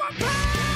for pain!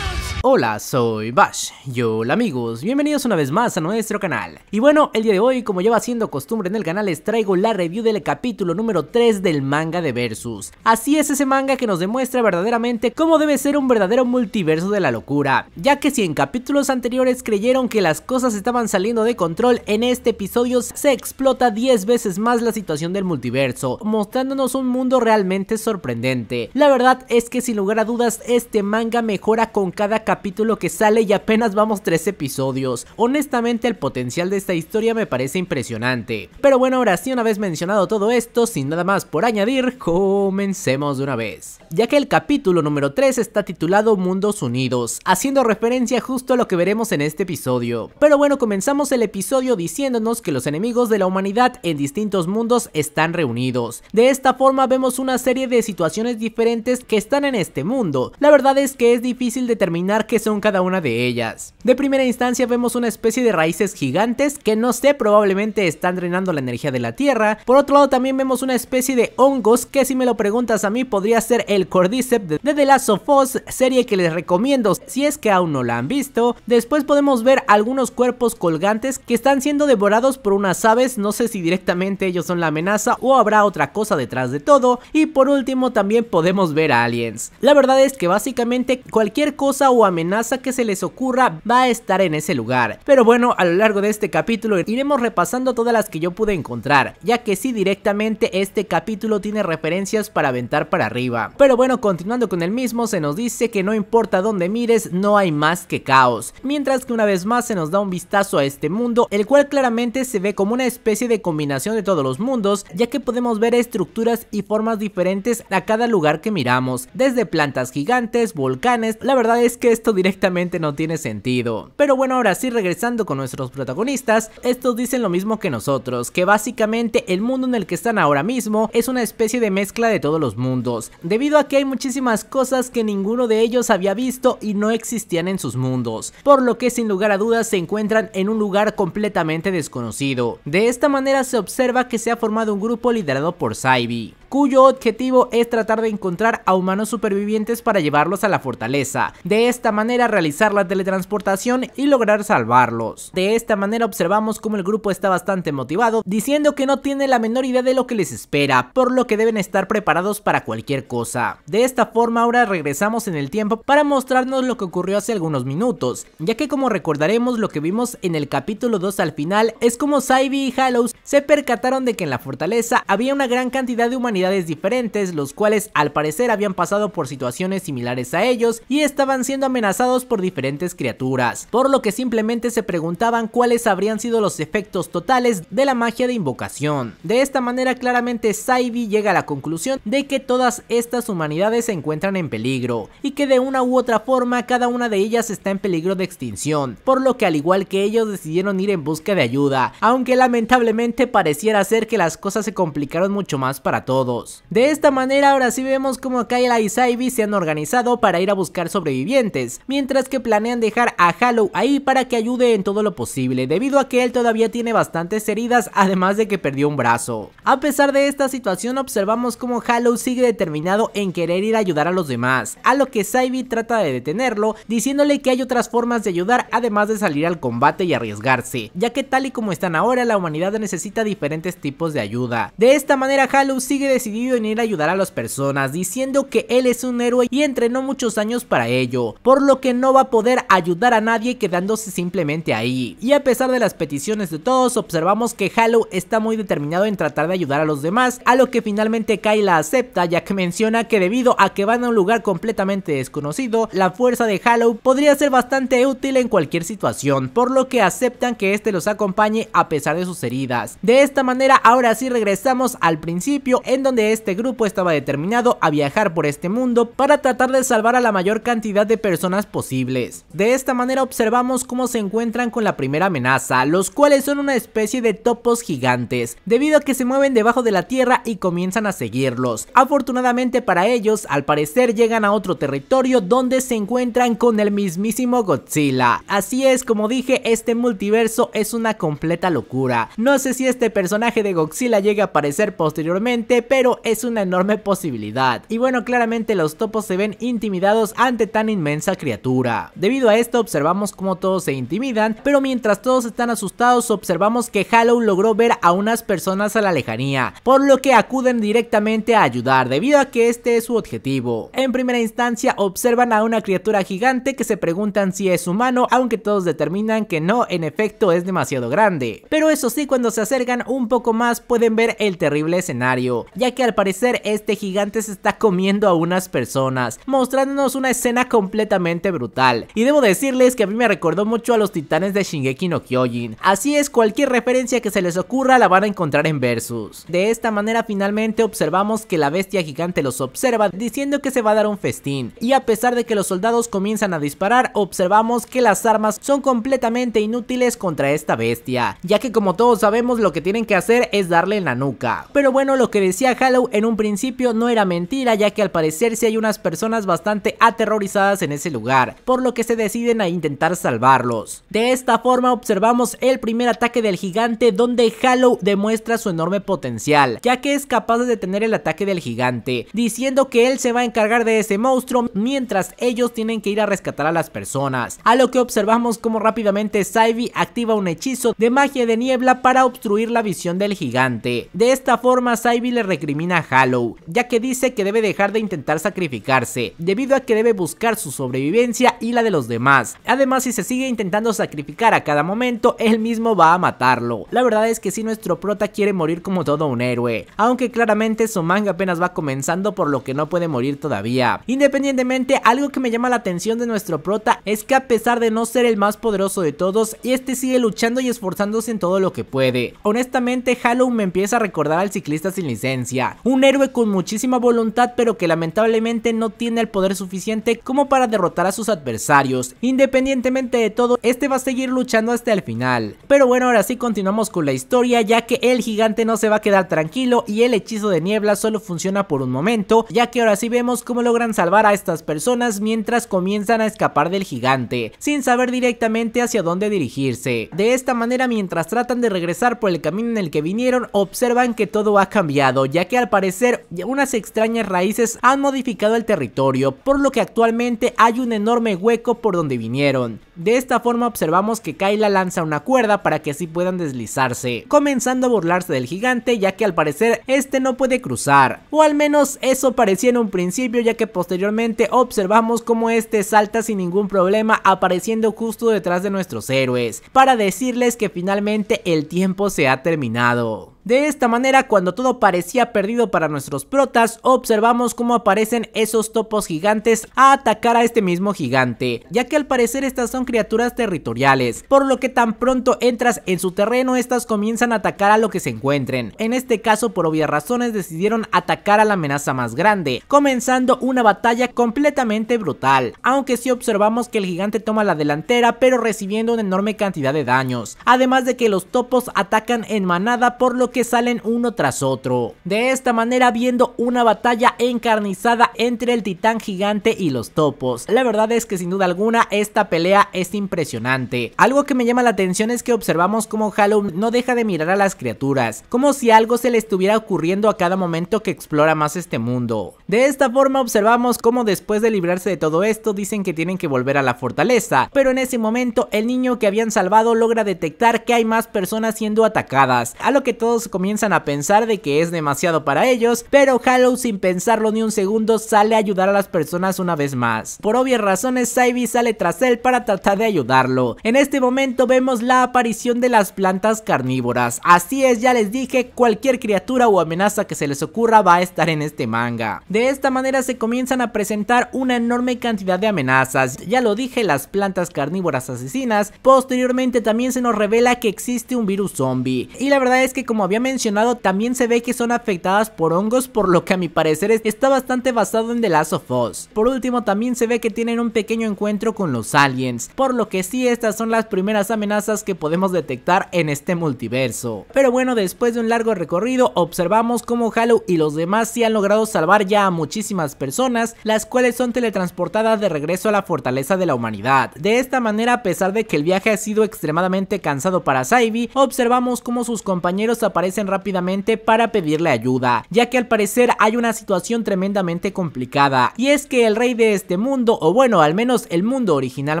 Hola, soy Bash, y hola amigos, bienvenidos una vez más a nuestro canal. Y bueno, el día de hoy, como lleva siendo costumbre en el canal, les traigo la review del capítulo número 3 del manga de Versus. Así es ese manga que nos demuestra verdaderamente cómo debe ser un verdadero multiverso de la locura, ya que si en capítulos anteriores creyeron que las cosas estaban saliendo de control, en este episodio se explota 10 veces más la situación del multiverso, mostrándonos un mundo realmente sorprendente. La verdad es que sin lugar a dudas, este manga mejora con cada capítulo capítulo que sale y apenas vamos tres episodios. Honestamente el potencial de esta historia me parece impresionante. Pero bueno, ahora sí una vez mencionado todo esto, sin nada más por añadir, comencemos de una vez. Ya que el capítulo número 3 está titulado Mundos Unidos, haciendo referencia justo a lo que veremos en este episodio. Pero bueno, comenzamos el episodio diciéndonos que los enemigos de la humanidad en distintos mundos están reunidos. De esta forma vemos una serie de situaciones diferentes que están en este mundo. La verdad es que es difícil determinar que son cada una de ellas. De primera instancia vemos una especie de raíces gigantes que no sé, probablemente están drenando la energía de la tierra. Por otro lado también vemos una especie de hongos que si me lo preguntas a mí podría ser el Cordyceps de The Last of Us, serie que les recomiendo si es que aún no la han visto. Después podemos ver algunos cuerpos colgantes que están siendo devorados por unas aves, no sé si directamente ellos son la amenaza o habrá otra cosa detrás de todo. Y por último también podemos ver aliens. La verdad es que básicamente cualquier cosa o amenaza que se les ocurra va a estar en ese lugar. Pero bueno, a lo largo de este capítulo iremos repasando todas las que yo pude encontrar, ya que sí directamente este capítulo tiene referencias para aventar para arriba. Pero bueno, continuando con el mismo, se nos dice que no importa dónde mires, no hay más que caos. Mientras que una vez más se nos da un vistazo a este mundo, el cual claramente se ve como una especie de combinación de todos los mundos, ya que podemos ver estructuras y formas diferentes a cada lugar que miramos, desde plantas gigantes, volcanes, la verdad es que esto directamente no tiene sentido. Pero bueno, ahora sí, regresando con nuestros protagonistas, estos dicen lo mismo que nosotros, que básicamente el mundo en el que están ahora mismo es una especie de mezcla de todos los mundos, debido a que hay muchísimas cosas que ninguno de ellos había visto y no existían en sus mundos, por lo que sin lugar a dudas se encuentran en un lugar completamente desconocido. De esta manera se observa que se ha formado un grupo liderado por Saibi, cuyo objetivo es tratar de encontrar a humanos supervivientes para llevarlos a la fortaleza. De esta manera realizar la teletransportación y lograr salvarlos. De esta manera observamos cómo el grupo está bastante motivado, diciendo que no tiene la menor idea de lo que les espera, por lo que deben estar preparados para cualquier cosa. De esta forma ahora regresamos en el tiempo para mostrarnos lo que ocurrió hace algunos minutos, ya que como recordaremos lo que vimos en el capítulo 2 al final es como Saibi y Hallows se percataron de que en la fortaleza había una gran cantidad de humanidad diferentes, los cuales al parecer habían pasado por situaciones similares a ellos y estaban siendo amenazados por diferentes criaturas, por lo que simplemente se preguntaban cuáles habrían sido los efectos totales de la magia de invocación. De esta manera claramente Saibi llega a la conclusión de que todas estas humanidades se encuentran en peligro y que de una u otra forma cada una de ellas está en peligro de extinción, por lo que al igual que ellos decidieron ir en busca de ayuda, aunque lamentablemente pareciera ser que las cosas se complicaron mucho más para todos. De esta manera ahora sí vemos cómo Kayla y Saibi se han organizado para ir a buscar sobrevivientes, mientras que planean dejar a Hallow ahí para que ayude en todo lo posible, debido a que él todavía tiene bastantes heridas además de que perdió un brazo. A pesar de esta situación observamos cómo Hallow sigue determinado en querer ir a ayudar a los demás, a lo que Saibi trata de detenerlo diciéndole que hay otras formas de ayudar además de salir al combate y arriesgarse, ya que tal y como están ahora la humanidad necesita diferentes tipos de ayuda. De esta manera Hallow sigue decidido en ir a ayudar a las personas diciendo que él es un héroe y entrenó muchos años para ello, por lo que no va a poder ayudar a nadie quedándose simplemente ahí. Y a pesar de las peticiones de todos, observamos que Halo está muy determinado en tratar de ayudar a los demás, a lo que finalmente la acepta ya que menciona que debido a que van a un lugar completamente desconocido, la fuerza de Halo podría ser bastante útil en cualquier situación, por lo que aceptan que este los acompañe a pesar de sus heridas. De esta manera ahora sí regresamos al principio en donde donde este grupo estaba determinado a viajar por este mundo para tratar de salvar a la mayor cantidad de personas posibles. De esta manera observamos cómo se encuentran con la primera amenaza, los cuales son una especie de topos gigantes, debido a que se mueven debajo de la tierra y comienzan a seguirlos. Afortunadamente para ellos, al parecer llegan a otro territorio donde se encuentran con el mismísimo Godzilla. Así es, como dije, este multiverso es una completa locura. No sé si este personaje de Godzilla llega a aparecer posteriormente, pero es una enorme posibilidad. Y bueno, claramente los topos se ven intimidados ante tan inmensa criatura. Debido a esto observamos cómo todos se intimidan, pero mientras todos están asustados observamos que Halloween logró ver a unas personas a la lejanía, por lo que acuden directamente a ayudar debido a que este es su objetivo. En primera instancia observan a una criatura gigante que se preguntan si es humano, aunque todos determinan que no, en efecto es demasiado grande. Pero eso sí, cuando se acercan un poco más pueden ver el terrible escenario, ya que al parecer este gigante se está comiendo a unas personas, mostrándonos una escena completamente brutal. Y debo decirles que a mí me recordó mucho a los titanes de Shingeki no Kyojin, así es cualquier referencia que se les ocurra la van a encontrar en Versus. De esta manera finalmente observamos que la bestia gigante los observa diciendo que se va a dar un festín, y a pesar de que los soldados comienzan a disparar, observamos que las armas son completamente inútiles contra esta bestia, ya que como todos sabemos lo que tienen que hacer es darle en la nuca. Pero bueno, lo que decía Halloween en un principio no era mentira ya que al parecer si hay unas personas bastante aterrorizadas en ese lugar, por lo que se deciden a intentar salvarlos. De esta forma observamos el primer ataque del gigante donde Hallow demuestra su enorme potencial, ya que es capaz de detener el ataque del gigante, diciendo que él se va a encargar de ese monstruo mientras ellos tienen que ir a rescatar a las personas, a lo que observamos como rápidamente saibi activa un hechizo de magia de niebla para obstruir la visión del gigante. De esta forma Saivy le Crimina a ya que dice que debe dejar de intentar sacrificarse, debido a que debe buscar su sobrevivencia y la de los demás. Además, si se sigue intentando sacrificar a cada momento, él mismo va a matarlo. La verdad es que si nuestro prota quiere morir como todo un héroe, aunque claramente su manga apenas va comenzando por lo que no puede morir todavía. Independientemente, algo que me llama la atención de nuestro prota es que a pesar de no ser el más poderoso de todos, este sigue luchando y esforzándose en todo lo que puede. Honestamente, Halloween me empieza a recordar al ciclista sin licencia un héroe con muchísima voluntad pero que lamentablemente no tiene el poder suficiente como para derrotar a sus adversarios. Independientemente de todo, este va a seguir luchando hasta el final. Pero bueno, ahora sí continuamos con la historia ya que el gigante no se va a quedar tranquilo y el hechizo de niebla solo funciona por un momento, ya que ahora sí vemos cómo logran salvar a estas personas mientras comienzan a escapar del gigante, sin saber directamente hacia dónde dirigirse. De esta manera, mientras tratan de regresar por el camino en el que vinieron, observan que todo ha cambiado, ya que al parecer unas extrañas raíces han modificado el territorio, por lo que actualmente hay un enorme hueco por donde vinieron. De esta forma observamos que kaila lanza una cuerda para que así puedan deslizarse, comenzando a burlarse del gigante ya que al parecer este no puede cruzar, o al menos eso parecía en un principio ya que posteriormente observamos cómo este salta sin ningún problema apareciendo justo detrás de nuestros héroes, para decirles que finalmente el tiempo se ha terminado. De esta manera, cuando todo parecía perdido para nuestros protas, observamos cómo aparecen esos topos gigantes a atacar a este mismo gigante, ya que al parecer estas son criaturas territoriales, por lo que tan pronto entras en su terreno, estas comienzan a atacar a lo que se encuentren. En este caso, por obvias razones, decidieron atacar a la amenaza más grande, comenzando una batalla completamente brutal, aunque sí observamos que el gigante toma la delantera, pero recibiendo una enorme cantidad de daños, además de que los topos atacan en manada, por lo que salen uno tras otro. De esta manera viendo una batalla encarnizada entre el titán gigante y los topos. La verdad es que sin duda alguna esta pelea es impresionante. Algo que me llama la atención es que observamos como Halloween no deja de mirar a las criaturas, como si algo se le estuviera ocurriendo a cada momento que explora más este mundo. De esta forma observamos cómo después de librarse de todo esto dicen que tienen que volver a la fortaleza, pero en ese momento el niño que habían salvado logra detectar que hay más personas siendo atacadas, a lo que todos comienzan a pensar de que es demasiado para ellos, pero Halo sin pensarlo ni un segundo sale a ayudar a las personas una vez más. Por obvias razones, Saibi sale tras él para tratar de ayudarlo. En este momento vemos la aparición de las plantas carnívoras. Así es, ya les dije, cualquier criatura o amenaza que se les ocurra va a estar en este manga. De esta manera se comienzan a presentar una enorme cantidad de amenazas. Ya lo dije, las plantas carnívoras asesinas. Posteriormente también se nos revela que existe un virus zombie. Y la verdad es que como había mencionado también se ve que son afectadas por hongos por lo que a mi parecer está bastante basado en The Last of Us. Por último también se ve que tienen un pequeño encuentro con los aliens, por lo que sí estas son las primeras amenazas que podemos detectar en este multiverso. Pero bueno después de un largo recorrido observamos cómo Halo y los demás sí han logrado salvar ya a muchísimas personas, las cuales son teletransportadas de regreso a la fortaleza de la humanidad. De esta manera a pesar de que el viaje ha sido extremadamente cansado para Saibi observamos cómo sus compañeros aparecen aparecen rápidamente para pedirle ayuda, ya que al parecer hay una situación tremendamente complicada, y es que el rey de este mundo, o bueno, al menos el mundo original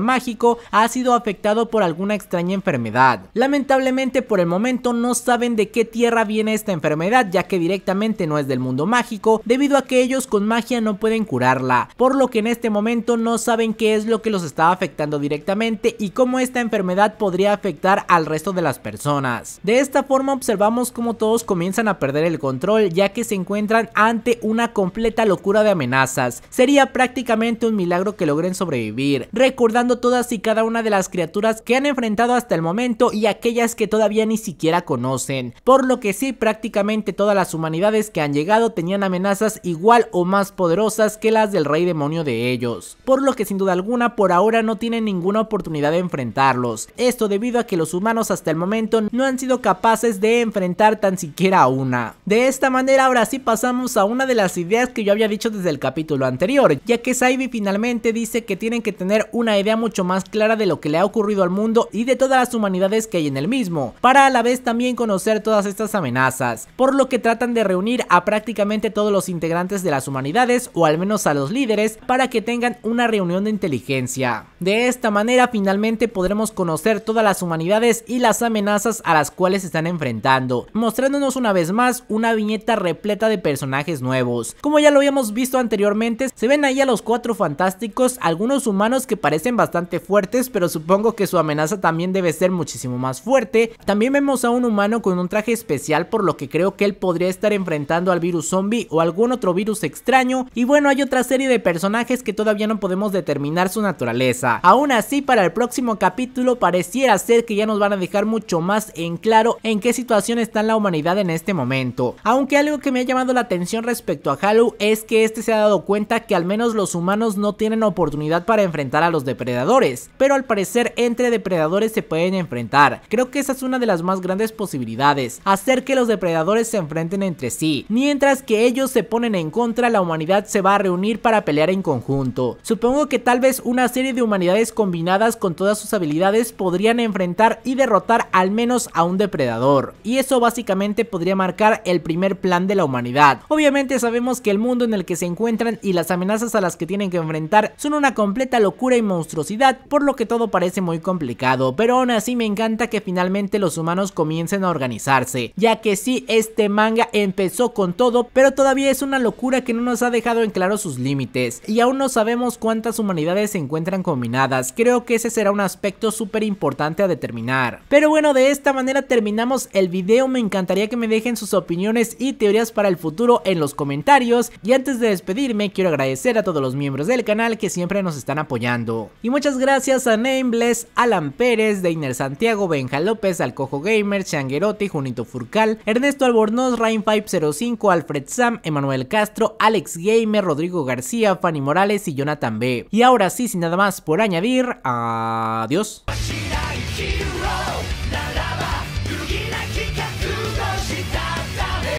mágico, ha sido afectado por alguna extraña enfermedad. Lamentablemente por el momento no saben de qué tierra viene esta enfermedad, ya que directamente no es del mundo mágico, debido a que ellos con magia no pueden curarla, por lo que en este momento no saben qué es lo que los está afectando directamente y cómo esta enfermedad podría afectar al resto de las personas. De esta forma observamos como todos comienzan a perder el control ya que se encuentran ante una completa locura de amenazas. Sería prácticamente un milagro que logren sobrevivir, recordando todas y cada una de las criaturas que han enfrentado hasta el momento y aquellas que todavía ni siquiera conocen. Por lo que sí, prácticamente todas las humanidades que han llegado tenían amenazas igual o más poderosas que las del rey demonio de ellos. Por lo que sin duda alguna por ahora no tienen ninguna oportunidad de enfrentarlos. Esto debido a que los humanos hasta el momento no han sido capaces de enfrentar tan siquiera una. De esta manera ahora sí pasamos a una de las ideas que yo había dicho desde el capítulo anterior, ya que Saibi finalmente dice que tienen que tener una idea mucho más clara de lo que le ha ocurrido al mundo y de todas las humanidades que hay en el mismo, para a la vez también conocer todas estas amenazas, por lo que tratan de reunir a prácticamente todos los integrantes de las humanidades o al menos a los líderes para que tengan una reunión de inteligencia. De esta manera finalmente podremos conocer todas las humanidades y las amenazas a las cuales están enfrentando, mostrándonos una vez más una viñeta repleta de personajes nuevos. Como ya lo habíamos visto anteriormente, se ven ahí a los cuatro fantásticos, algunos humanos que parecen bastante fuertes, pero supongo que su amenaza también debe ser muchísimo más fuerte. También vemos a un humano con un traje especial, por lo que creo que él podría estar enfrentando al virus zombie o algún otro virus extraño. Y bueno, hay otra serie de personajes que todavía no podemos determinar su naturaleza. Aún así, para el próximo capítulo pareciera ser que ya nos van a dejar mucho más en claro en qué situaciones está la humanidad en este momento. Aunque algo que me ha llamado la atención respecto a Halo es que este se ha dado cuenta que al menos los humanos no tienen oportunidad para enfrentar a los depredadores, pero al parecer entre depredadores se pueden enfrentar. Creo que esa es una de las más grandes posibilidades, hacer que los depredadores se enfrenten entre sí. Mientras que ellos se ponen en contra, la humanidad se va a reunir para pelear en conjunto. Supongo que tal vez una serie de humanidades combinadas con todas sus habilidades podrían enfrentar y derrotar al menos a un depredador. Y eso básicamente podría marcar el primer plan de la humanidad. Obviamente sabemos que el mundo en el que se encuentran y las amenazas a las que tienen que enfrentar son una completa locura y monstruosidad, por lo que todo parece muy complicado, pero aún así me encanta que finalmente los humanos comiencen a organizarse, ya que sí, este manga empezó con todo, pero todavía es una locura que no nos ha dejado en claro sus límites, y aún no sabemos cuántas humanidades se encuentran combinadas, creo que ese será un aspecto súper importante a determinar. Pero bueno, de esta manera terminamos el video, me encantaría que me dejen sus opiniones y teorías para el futuro en los comentarios. Y antes de despedirme, quiero agradecer a todos los miembros del canal que siempre nos están apoyando. Y muchas gracias a Nameless, Alan Pérez, Deiner Santiago, Benja López, Alcojo Gamer, Changuerote, Junito Furcal, Ernesto Albornoz, Rain505, Alfred Sam, Emanuel Castro, Alex Gamer, Rodrigo García, Fanny Morales y Jonathan B. Y ahora sí, sin nada más por añadir, adiós.